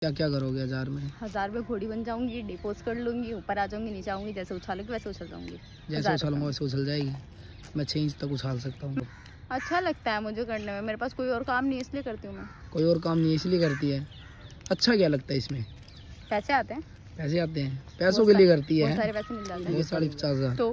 क्या क्या करोगे हजार में हजार में घोड़ी बन जाऊंगी डिपोज कर लूंगी ऊपर आ जाऊंगी नीचे आऊंगी जैसे उछालूंगी वैसे उछल जाऊंगी जैसे उछालूंगा वैसे उछल जाएगी मैं छह इंच तक उछाल सकता हूँ अच्छा लगता है मुझे करने में मेरे पास कोई और काम नहीं इसलिए करती हूँ मैं कोई और काम नहीं इसलिए करती है अच्छा क्या लगता है इसमें पैसे आते हैं पैसे आते हैं पैसों के लिए करती है सारे पैसे मिल जाते हैं साढ़े पचास हजार तो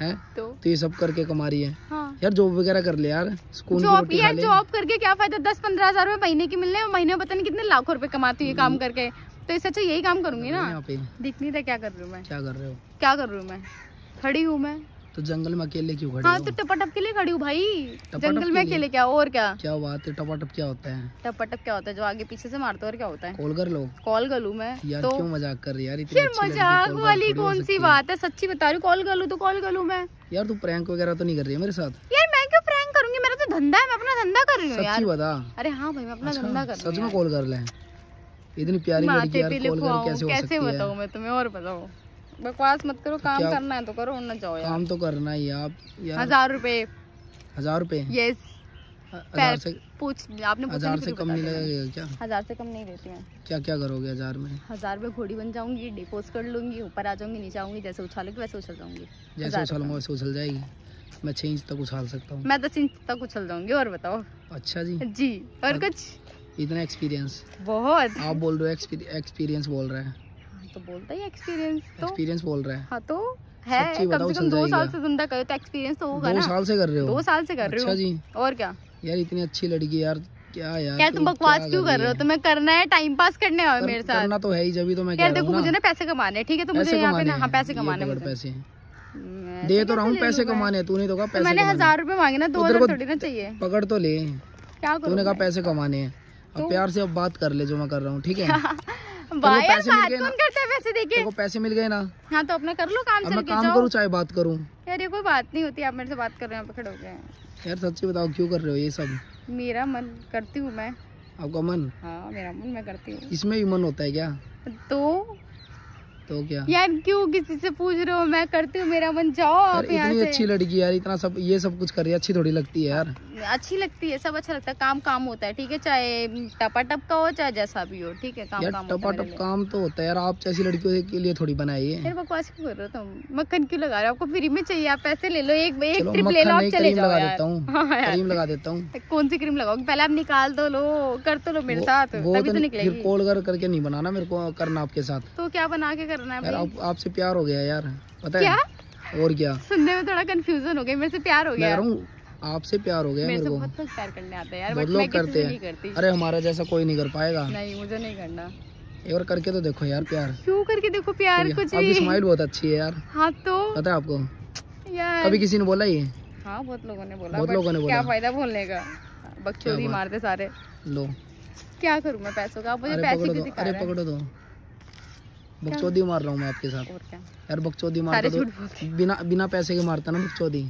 है तो, तो ये सब करके कमा रही है हाँ। यार जॉब वगैरह कर ले यार स्कूल जॉब यार जॉब करके क्या फायदा दस पंद्रह हजार रूपए महीने की मिलने महीने पता नहीं कितने लाखों रुपए कमाती है काम हम्म। करके तो इससे अच्छा यही काम करूंगी ना दिख नहीं रहा क्या कर रही हूँ मैं क्या कर रहे हो क्या कर रही हूँ मैं खड़ी हूँ मैं तो जंगल में अकेले क्यों खड़ी हाँ हो? तो टपाटप के लिए खड़ी हूँ भाई जंगल में अकेले क्या और क्या क्या बात है टपाटप क्या होता है टपाटप क्या होता है जो आगे पीछे से मारते हो और क्या होता है कॉल कर लो कॉल कर लू मैं यार तो... क्यों मजाक कर रही यार इतनी यार मजाक वाली कौन सी बात है सच्ची बता रही कॉल कर लू तो कॉल कर लू मैं यार तू प्रैंक वगैरह तो नहीं कर रही है मेरे साथ यार मैं क्यों प्रैंक करूंगी मेरा तो धंधा है मैं अपना धंधा कर रही हूँ यार अरे हाँ भाई मैं अपना अच्छा, धंधा कर रही हूँ कॉल कर ले इतनी प्यारी लड़की यार कॉल कर कैसे हो सकती है कैसे बताऊं मैं तुम्हें और बताऊं बकवास मत करो काम क्या? करना है तो करो ना जाओ यार काम तो करना ही आप यार हजार रुपए हजार रुपए यस हजार से पूछ आपने हजार तो से कम नहीं लगेगा क्या हजार से कम नहीं देती हैं क्या क्या करोगे हजार में हजार में घोड़ी बन जाऊंगी डिपोज कर लूंगी ऊपर आ जाऊंगी नीचे आऊंगी जैसे उछालोगी वैसे उछल जाऊंगी जैसे उछालूंगा वैसे उछल जाएगी मैं छह इंच तक उछाल सकता हूँ मैं दस इंच तक उछल जाऊंगी और बताओ अच्छा जी जी और कुछ इतना एक्सपीरियंस बहुत आप बोल रहे हो एक्सपीरियंस बोल रहे हैं तो बोलता है एक्सपीरियंस तो एक्सपीरियंस बोल रहा है हाँ तो है कम से कम दो साल से धंधा करे तो एक्सपीरियंस तो होगा ना साल से कर रहे हो दो साल से कर रहे अच्छा हो जी और क्या यार इतनी अच्छी लड़की यार क्या यार क्या तुम बकवास क्यों कर रहे हो तुम्हें करना है टाइम पास करने आओ मेरे साथ करना तो है ही जब तो मैं यार देखो मुझे ना पैसे कमाने ठीक है तो मुझे यहाँ पे ना हाँ पैसे कमाने तो पैसे हम्म, दे तो रहा हूँ पैसे कमाने तूने तो कहा तो पैसे मैंने हजार रुपए मांगे ना दो हजार थोड़ी ना चाहिए पकड़ तो ले क्या तूने कहा पैसे कमाने हैं तो प्यार से अब बात कर ले जो मैं कर रहा हूँ ठीक है तो पैसे मिल गए ना हाँ तो अपना कर लो काम चल काम करूँ चाहे बात करूँ यार ये कोई बात नहीं होती आप मेरे से बात कर रहे हैं खड़े हो गए यार सच्ची बताओ क्यों कर रहे हो ये सब मेरा मन करती हूँ मैं आपका मन हाँ मेरा मन मैं करती हूँ इसमें भी मन होता है क्या तो तो क्या यार क्यों किसी से पूछ रहे हो मैं करती हूँ मेरा मन जाओ आप यहाँ से अच्छी लड़की यार इतना सब ये सब कुछ कर रही है अच्छी थोड़ी लगती है यार अच्छी लगती है सब अच्छा लगता है काम काम होता है ठीक है चाहे टपा टप का हो चाहे जैसा भी हो ठीक है काम यार, काम टपा टप काम तो होता है यार आप जैसी लड़कियों के लिए थोड़ी बनाई है बकवास क्यों कर रहे हो तुम मक्खन क्यों लगा रहे हो आपको फ्री में चाहिए आप पैसे ले लो एक एक ट्रिप ले लो आप चले लगा देता हूँ क्रीम हाँ, लगा देता हूँ कौन सी क्रीम लगाओ पहले आप निकाल दो तो लो कर तो लो मेरे साथ तभी तो, तो कर करके नहीं बनाना मेरे को करना आपके साथ तो क्या बना के करना है आप, आपसे प्यार हो गया यार पता क्या? है और क्या सुनने में थोड़ा कंफ्यूजन हो गया मेरे से प्यार हो गया आपसे प्यार हो गया मेरे, को बहुत प्यार करने आता है यार बहुत लोग करते हैं अरे हमारा जैसा कोई नहीं कर पाएगा नहीं मुझे नहीं करना एक बार करके तो देखो यार प्यार क्यों करके देखो प्यार कुछ अभी स्माइल बहुत अच्छी है यार हाँ तो पता है आपको यार कभी किसी ने बोला ही हाँ बहुत लोगों ने बोला बहुत लोगों ने बोला क्या फायदा बोलने का बकचोदी मारते सारे लो क्या करूँ मैं पैसों का मुझे पैसे तो, अरे पकड़ो दो तो। बकचौदी मार रहा हूँ मैं आपके साथ यार बकचौदी मार तो बिना बिना पैसे के मारता ना बकचौदी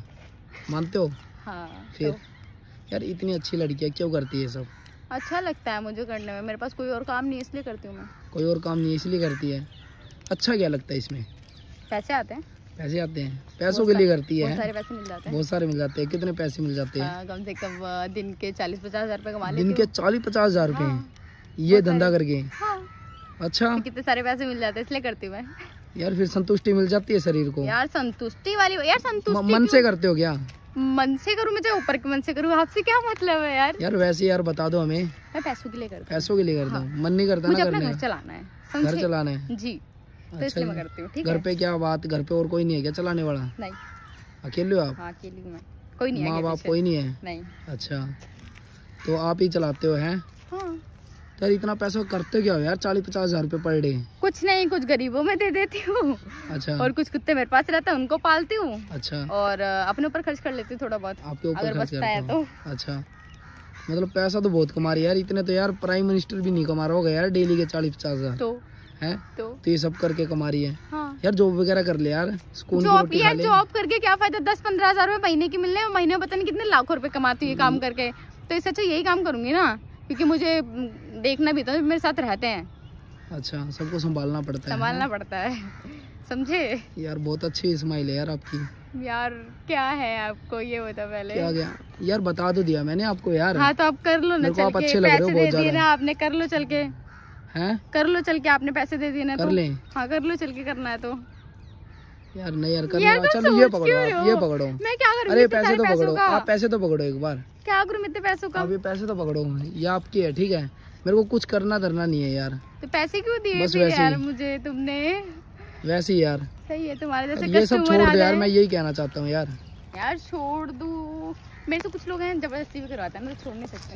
मानते हो हाँ, फिर तो- यार इतनी अच्छी लड़की है क्यों करती है सब अच्छा लगता है मुझे करने में मेरे पास कोई और काम नहीं इसलिए करती हूँ मैं कोई और काम नहीं इसलिए करती है अच्छा क्या लगता है इसमें पैसे आते हैं पैसे आते हैं पैसों के लिए करती है बहुत सारे पैसे मिल जाते हैं कितने पैसे मिल जाते हैं हाँ, कम से कम दिन के चालीस पचास हजार रूपए कमा दिन के चालीस पचास हजार रुपए हाँ। ये धंधा करके अच्छा कितने सारे पैसे मिल जाते हैं इसलिए करती हूँ मैं यार फिर संतुष्टि मिल जाती है शरीर को यार संतुष्टि वाली यार संतुष्टि मन से करते हो क्या मन से करूँ मैं ऊपर के मन से करूँ आपसे क्या मतलब है यार यार वैसे यार बता दो हमें मैं पैसों के लिए करता पैसों के लिए करता हूँ हाँ। मन नहीं करता मुझे घर चलाना है घर चलाना है जी तो अच्छा, इसलिए मैं करती हूँ घर पे क्या बात घर पे और कोई नहीं है क्या चलाने वाला नहीं अकेले हो आप हाँ, अकेली मैं कोई नहीं माँ बाप कोई नहीं है नहीं अच्छा तो आप ही चलाते हो हैं हाँ। यार इतना पैसा करते क्या हो यार चालीस पचास हजार रूपए पर डे कुछ नहीं कुछ गरीबों में दे देती हूँ अच्छा और कुछ कुत्ते मेरे पास रहते हैं उनको पालती हूँ अच्छा और अपने ऊपर खर्च कर लेती हूँ थोड़ा बहुत आपके ऊपर करता है तो अच्छा मतलब पैसा तो बहुत कमा रही है यार इतने तो यार प्राइम मिनिस्टर भी नहीं कमा रहा होगा यार डेली के चालीस पचास हजार तो है तो, तो ये सब करके कमा रही है हाँ। यार जॉब वगैरह कर ले यार स्कूल जॉब यार जॉब करके क्या फायदा दस पंद्रह हजार रूपए महीने की मिलने महीने पता नहीं कितने लाखों रुपए कमाती है काम हम्म। करके तो इससे अच्छा यही काम करूंगी ना क्योंकि मुझे देखना भी तो मेरे साथ रहते हैं अच्छा सबको संभालना पड़ता है संभालना पड़ता है समझे यार बहुत अच्छी स्माइल है यार आपकी यार क्या है आपको ये बता तो पहले क्या गया? यार बता तो दिया मैंने आपको यार हाँ तो आप कर लो ना चल अच्छे पैसे दे दिए ना आपने कर लो चल के हैं कर लो चल के आपने पैसे दे दिए ना कर तो। ले हाँ कर लो चल के करना है तो यार नहीं यार कर यार तो चलो ये पकड़ो ये पकड़ो मैं अरे पैसे तो पकड़ो आप पैसे तो पकड़ो एक बार क्या करूँ इतने पैसों का अभी पैसे तो पकड़ो ये आपकी है ठीक है मेरे को कुछ करना धरना नहीं है यार तो पैसे क्यों दिए यार मुझे तुमने वैसे ही यार सही है तुम्हारे जैसे ये सब छोड़ दो यार मैं यही कहना चाहता हूँ यार यार छोड़ दू मेरे से कुछ लोग हैं जबरदस्ती भी करवाते हैं मैं तो छोड़ नहीं सकते